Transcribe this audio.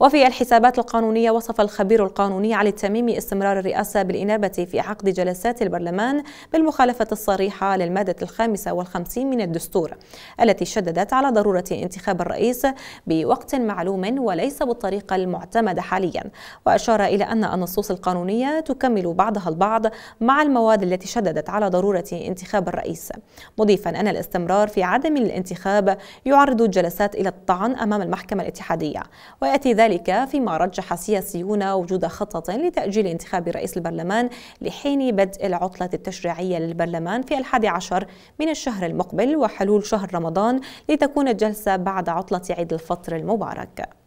وفي الحسابات القانونية وصف الخبير القانوني علي التميمي استمرار الرئاسة بالإنابة في عقد جلسات البرلمان بالمخالفة الصريحة للمادة الخامسة والخمسين من الدستور التي شددت على ضرورة انتخاب الرئيس بوقت معلوم وليس بالطريقة المعتمدة حاليا وأشار إلى أن النصوص القانونية تكمل بعضها البعض مع المواد التي شددت على ضرورة انتخاب الرئيس مضيفا أن الاستمرار في عدم الانتخاب يعرض الجلسات إلى الطعن أمام المحكمة الاتحادية ويأتي ذلك ذلك فيما رجح سياسيون وجود خطط لتأجيل انتخاب رئيس البرلمان لحين بدء العطلة التشريعية للبرلمان في الحادي عشر من الشهر المقبل وحلول شهر رمضان لتكون الجلسة بعد عطلة عيد الفطر المبارك